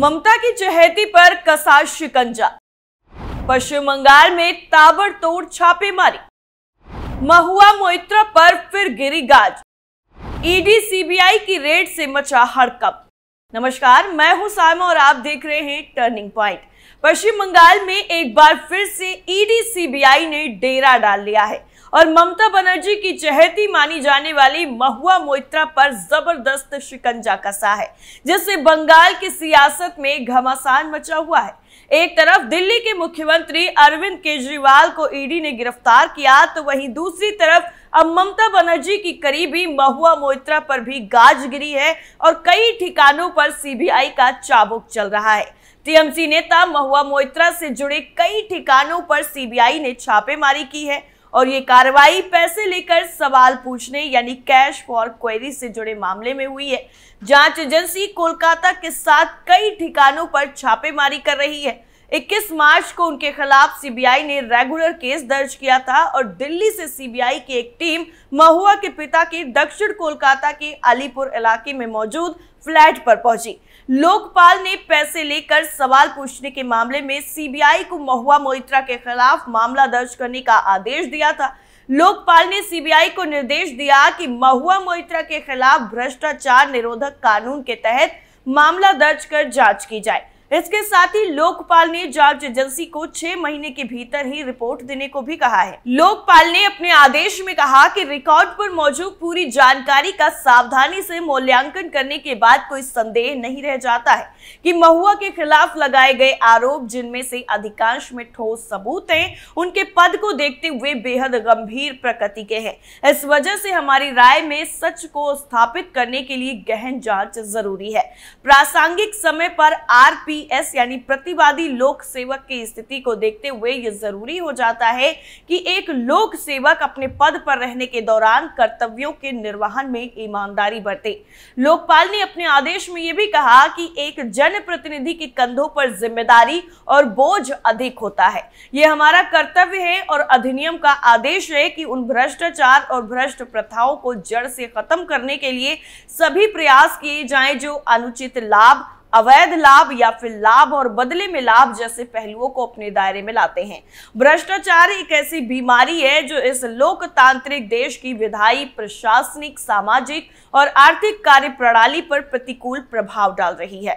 ममता की चहेती पर कसा शिकंजा पश्चिम बंगाल में ताबड़तोड़ छापेमारी महुआ मोइत्रा पर फिर गिरी गाज ईडी सीबीआई की रेड से मचा हड़कप नमस्कार मैं हूं सायमा और आप देख रहे हैं टर्निंग पॉइंट पश्चिम बंगाल में एक बार फिर से ईडी सीबीआई ने डेरा डाल लिया है और ममता बनर्जी की चहती मानी जाने वाली महुआ मोइत्रा पर जबरदस्त शिकंजा कसा है जिससे बंगाल की सियासत में घमासान मचा हुआ है एक तरफ दिल्ली के मुख्यमंत्री अरविंद केजरीवाल को ईडी ने गिरफ्तार किया तो वहीं दूसरी तरफ अब ममता बनर्जी की करीबी महुआ मोइत्रा पर भी गाज गिरी है और कई ठिकानों पर सीबीआई का चाबुक चल रहा है टीएमसी नेता महुआ मोइत्रा से जुड़े कई ठिकानों पर सीबीआई ने छापेमारी की है और ये कार्रवाई पैसे लेकर सवाल पूछने यानी कैश फॉर क्वेरी से जुड़े मामले में हुई है जांच एजेंसी कोलकाता के साथ कई ठिकानों पर छापेमारी कर रही है 21 मार्च को उनके खिलाफ सीबीआई ने रेगुलर केस दर्ज किया था और दिल्ली से सीबीआई की एक टीम महुआ के पिता के दक्षिण कोलकाता के अलीपुर इलाके में मौजूद फ्लैट पर पहुंची लोकपाल ने पैसे लेकर सवाल पूछने के मामले में सीबीआई को महुआ मोइत्रा के खिलाफ मामला दर्ज करने का आदेश दिया था लोकपाल ने सीबीआई को निर्देश दिया कि महुआ मोइत्रा के खिलाफ भ्रष्टाचार निरोधक कानून के तहत मामला दर्ज कर जांच की जाए इसके साथ ही लोकपाल ने जांच एजेंसी को छह महीने के भीतर ही रिपोर्ट देने को भी कहा है लोकपाल ने अपने आदेश में कहा कि रिकॉर्ड पर मौजूद पूरी जानकारी का सावधानी से मूल्यांकन करने के बाद कोई संदेह नहीं रह जाता है कि महुआ के खिलाफ लगाए गए आरोप जिनमें से अधिकांश में ठोस सबूत है उनके पद को देखते हुए बेहद गंभीर प्रकृति के है इस वजह से हमारी राय में सच को स्थापित करने के लिए गहन जांच जरूरी है प्रासंगिक समय पर पी आईपीएस यानी प्रतिवादी लोक सेवक की स्थिति को देखते हुए यह जरूरी हो जाता है कि एक लोक सेवक अपने पद पर रहने के दौरान कर्तव्यों के निर्वहन में ईमानदारी बरते लोकपाल ने अपने आदेश में यह भी कहा कि एक जनप्रतिनिधि के कंधों पर जिम्मेदारी और बोझ अधिक होता है यह हमारा कर्तव्य है और अधिनियम का आदेश है कि उन भ्रष्टाचार और भ्रष्ट प्रथाओं को जड़ से खत्म करने के लिए सभी प्रयास किए जाएं जो अनुचित लाभ अवैध लाभ या फिर लाभ और बदले में लाभ जैसे पहलुओं को अपने दायरे में लाते हैं भ्रष्टाचार एक ऐसी बीमारी है जो इस लोकतांत्रिक देश की विधायी प्रशासनिक सामाजिक और आर्थिक कार्य प्रणाली पर प्रतिकूल प्रभाव डाल रही है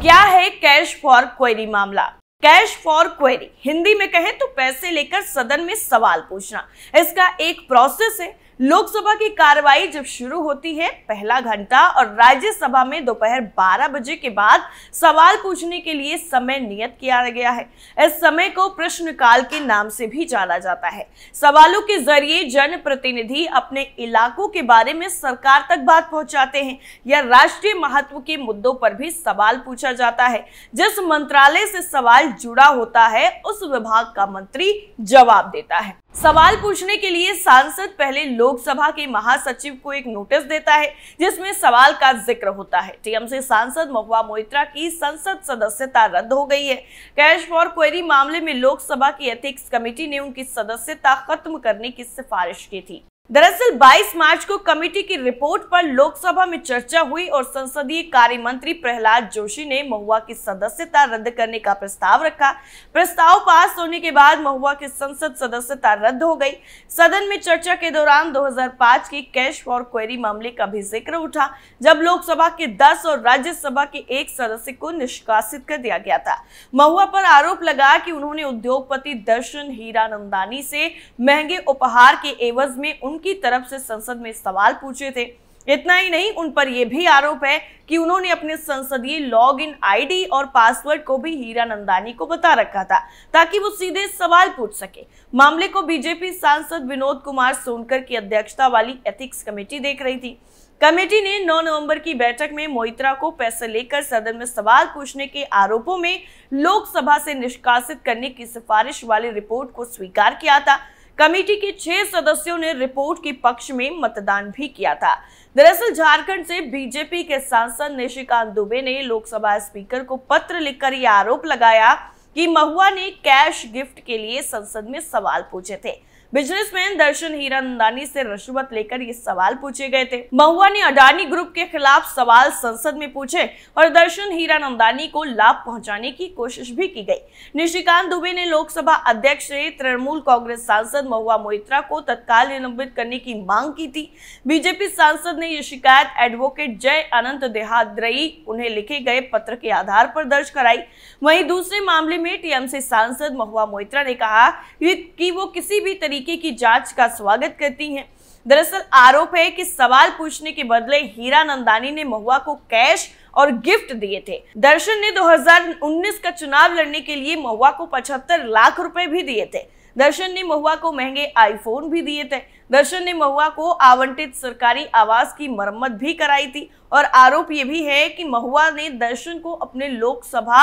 क्या है कैश फॉर क्वेरी मामला कैश फॉर क्वेरी हिंदी में कहें तो पैसे लेकर सदन में सवाल पूछना इसका एक प्रोसेस है लोकसभा की कार्रवाई जब शुरू होती है पहला घंटा और राज्यसभा में दोपहर 12 बजे के बाद सवाल पूछने के लिए समय नियत किया गया है इस समय को प्रश्नकाल के नाम से भी जाना जाता है सवालों के जरिए जनप्रतिनिधि अपने इलाकों के बारे में सरकार तक बात पहुंचाते हैं या राष्ट्रीय महत्व के मुद्दों पर भी सवाल पूछा जाता है जिस मंत्रालय से सवाल जुड़ा होता है उस विभाग का मंत्री जवाब देता है सवाल पूछने के लिए सांसद पहले लोकसभा के महासचिव को एक नोटिस देता है जिसमें सवाल का जिक्र होता है टीएमसी सांसद महुआ मोइत्रा की संसद सदस्यता रद्द हो गई है कैश फॉर क्वेरी मामले में लोकसभा की एथिक्स कमेटी ने उनकी सदस्यता खत्म करने की सिफारिश की थी दरअसल 22 मार्च को कमेटी की रिपोर्ट पर लोकसभा में चर्चा हुई और संसदीय कार्य मंत्री प्रहलाद जोशी ने महुआ की सदस्यता रद्द करने का प्रस्ताव रखा प्रस्ताव पास होने के बाद महुआ की संसद सदस्यता रद्द हो गई सदन में चर्चा के दौरान 2005 की कैश फॉर क्वेरी मामले का भी जिक्र उठा जब लोकसभा के 10 और राज्यसभा के एक सदस्य को निष्कासित कर दिया गया था महुआ पर आरोप लगा की उन्होंने उद्योगपति दर्शन हीरानंदानी से महंगे उपहार के एवज में उन उनकी तरफ से संसद में सवाल पूछे थे इतना ही नहीं उन पर यह भी आरोप है कि उन्होंने अपने संसदीय लॉग इन आई और पासवर्ड को भी हीरा नंदानी को बता रखा था ताकि वो सीधे सवाल पूछ सके मामले को बीजेपी सांसद विनोद कुमार सोनकर की अध्यक्षता वाली एथिक्स कमेटी देख रही थी कमेटी ने 9 नवंबर की बैठक में मोइत्रा को पैसे लेकर सदन में सवाल पूछने के आरोपों में लोकसभा से निष्कासित करने की सिफारिश वाली रिपोर्ट को स्वीकार किया था कमेटी के छह सदस्यों ने रिपोर्ट के पक्ष में मतदान भी किया था दरअसल झारखंड से बीजेपी के सांसद निशिकांत दुबे ने लोकसभा स्पीकर को पत्र लिखकर यह आरोप लगाया कि महुआ ने कैश गिफ्ट के लिए संसद में सवाल पूछे थे बिजनेसमैन दर्शन हीरानंदानी से रिश्वत लेकर ये सवाल पूछे गए थे महुआ ने अडानी ग्रुप के खिलाफ सवाल संसद में पूछे और दर्शन हीरा नंदानी को लाभ पहुंचाने की कोशिश भी की गई निशिकांत दुबे ने लोकसभा अध्यक्ष से तृणमूल कांग्रेस सांसद महुआ मोहित्रा को तत्काल निलंबित करने की मांग की थी बीजेपी सांसद ने ये शिकायत एडवोकेट जय अनंत देहाद्रई उन्हें लिखे गए पत्र के आधार पर दर्ज कराई वही दूसरे मामले में टीएमसी सांसद महुआ मोहित्रा ने कहा कि वो किसी भी तरीके तरीके की जांच का स्वागत करती हैं दरअसल आरोप है कि सवाल पूछने के बदले हीरा नंदानी ने महुआ को कैश और गिफ्ट दिए थे दर्शन ने 2019 का चुनाव लड़ने के लिए महुआ को 75 लाख रुपए भी दिए थे दर्शन ने महुआ को महंगे आईफोन भी दिए थे दर्शन ने महुआ को आवंटित सरकारी आवास की मरम्मत भी कराई थी और आरोप ये भी है कि महुआ ने दर्शन को अपने लोकसभा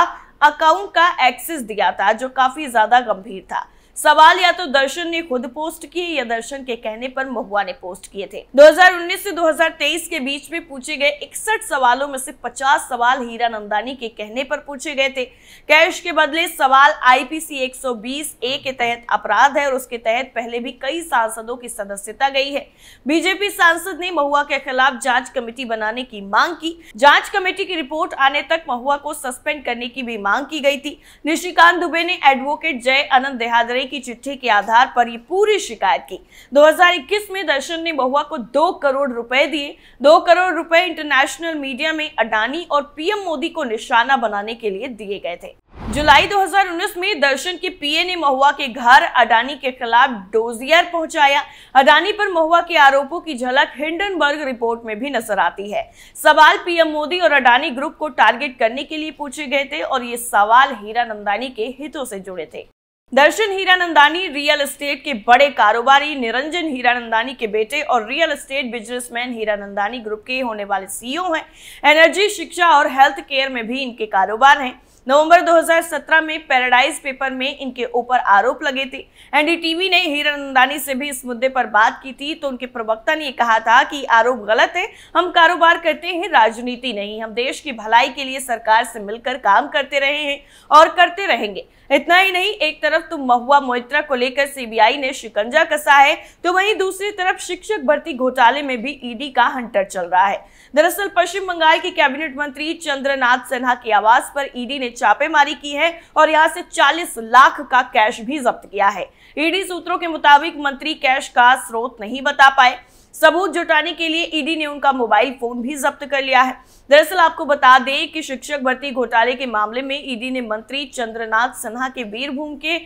अकाउंट का एक्सेस दिया था जो काफी ज्यादा गंभीर था सवाल या तो दर्शन ने खुद पोस्ट किए या दर्शन के कहने पर महुआ ने पोस्ट किए थे 2019 से 2023 के बीच में पूछे गए इकसठ सवालों में से 50 सवाल हीरा नंदानी के कहने पर पूछे गए थे कैश के बदले सवाल आईपीसी 120 ए के तहत अपराध है और उसके तहत पहले भी कई सांसदों की सदस्यता गई है बीजेपी सांसद ने महुआ के खिलाफ जांच कमेटी बनाने की मांग की जांच कमेटी की रिपोर्ट आने तक महुआ को सस्पेंड करने की भी मांग की गई थी निशिकांत दुबे ने एडवोकेट जय अनंत देहादरे खाने की चिट्ठी के आधार पर ये पूरी शिकायत की 2021 में दर्शन ने बहुआ को दो करोड़ रुपए दिए दो करोड़ रुपए इंटरनेशनल मीडिया में अडानी और पीएम मोदी को निशाना बनाने के लिए दिए गए थे जुलाई 2019 में दर्शन के पीए ने महुआ के घर अडानी के खिलाफ डोजियर पहुंचाया अडानी पर महुआ के आरोपों की झलक हिंडनबर्ग रिपोर्ट में भी नजर आती है सवाल पीएम मोदी और अडानी ग्रुप को टारगेट करने के लिए पूछे गए थे और ये सवाल हीरा नंदानी के हितों से जुड़े थे दर्शन हीरानंदानी रियल एस्टेट के बड़े कारोबारी निरंजन हीरानंदानी के बेटे और real estate businessman Hiranandani group के होने वाले सीईओ हैं एनर्जी शिक्षा और हेल्थ केयर में भी इनके कारोबार हैं नवंबर 2017 में पैराडाइज पेपर में इनके ऊपर आरोप लगे थे एनडीटीवी ने हीरानंदानी से भी इस मुद्दे पर बात की थी तो उनके प्रवक्ता ने कहा था कि आरोप गलत है हम कारोबार करते हैं राजनीति नहीं हम देश की भलाई के लिए सरकार से मिलकर काम करते रहे हैं और करते रहेंगे એટ નહી નહી એક તરફ તો મહુઆ મৈত্র કો લેકર સીબીઆઈ ને शिकंजा कसा હે તો વહી બીજી તરફ શિક્ષક ભરતી घोटाले મે ભી ઈડી કા Ханટર ચલ રહા હે દરસલ પશ્ચિમ બંગાળ કે કેબિનેટ મંત્રી ચંદ્રનાથ સેના કે આવાજ પર ઈડી ને ચાપે મારી કી હે ઓર યહાં સે 40 લાખ કા કેશ ભી જપ્ત કિયા હે ઈડી સૂત્રો કે મતાબિક મંત્રી કેશ કા સ્રોત નહીં બતા પાએ सबूत जुटाने के लिए ईडी e ने उनका मोबाइल फोन भी जब्त कर लिया है दरअसल आपको बता दें कि शिक्षक भर्ती घोटाले के मामले में ईडी e ने मंत्री चंद्रनाथ सिन्हा के वीरभूम के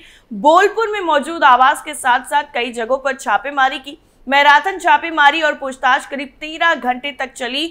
बोलपुर में मौजूद आवास के साथ साथ कई जगहों पर छापेमारी की मैराथन छापेमारी और पूछताछ करीब तेरह घंटे तक चली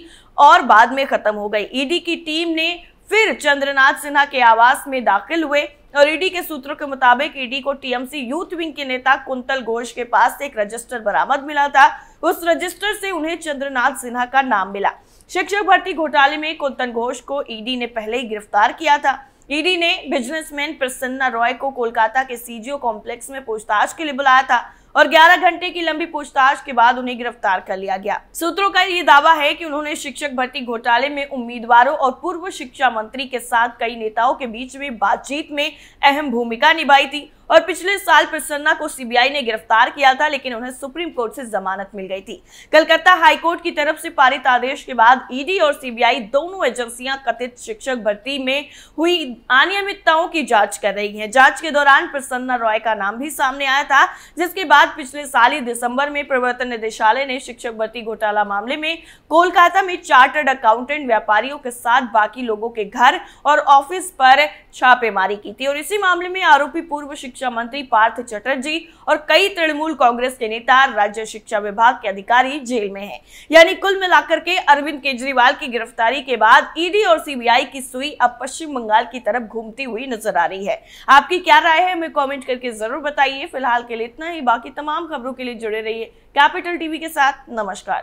और बाद में खत्म हो गई ईडी e की टीम ने फिर चंद्रनाथ सिन्हा के आवास में दाखिल हुए और ईडी e के सूत्रों के मुताबिक ईडी e को टीएमसी यूथ विंग के नेता कुंतल घोष के पास से एक रजिस्टर बरामद मिला था उस रजिस्टर से उन्हें चंद्रनाथ सिन्हा का नाम मिला शिक्षक भर्ती घोटाले में कुंतल घोष को ईडी e ने पहले ही गिरफ्तार किया था ईडी ने बिजनेसमैन प्रसन्ना रॉय को कोलकाता के सीजीओ कॉम्प्लेक्स में पूछताछ के लिए बुलाया था और 11 घंटे की लंबी पूछताछ के बाद उन्हें गिरफ्तार कर लिया गया सूत्रों का ये दावा है कि उन्होंने शिक्षक भर्ती घोटाले में उम्मीदवारों और पूर्व शिक्षा मंत्री के साथ कई नेताओं के बीच में बातचीत में अहम भूमिका निभाई थी और पिछले साल प्रसन्ना को सीबीआई ने गिरफ्तार किया था लेकिन उन्हें सुप्रीम कोर्ट से जमानत मिल गई थी कलकत्ता हाईकोर्ट की तरफ से पारित आदेश के बाद ईडी और सीबीआई दोनों एजेंसियां कथित शिक्षक भर्ती में हुई अनियमितताओं की जांच कर रही है जांच के दौरान प्रसन्ना रॉय का नाम भी सामने आया था जिसके बाद पिछले साल ही दिसंबर में प्रवर्तन निदेशालय ने शिक्षक भर्ती घोटाला मामले में कोलकाता में चार्टर्ड अकाउंटेंट व्यापारियों के साथ बाकी लोगों के घर और ऑफिस पर छापेमारी की थी और इसी मामले में आरोपी पूर्व शिक्षक शिक्षा मंत्री पार्थ चटर्जी और कई तृणमूल कांग्रेस के नेता राज्य शिक्षा विभाग के अधिकारी जेल में हैं। यानी कुल मिलाकर के अरविंद केजरीवाल की गिरफ्तारी के बाद ईडी और सीबीआई की सुई अब पश्चिम बंगाल की तरफ घूमती हुई नजर आ रही है आपकी क्या राय है हमें कॉमेंट करके जरूर बताइए फिलहाल के लिए इतना ही बाकी तमाम खबरों के लिए जुड़े रहिए कैपिटल टीवी के साथ नमस्कार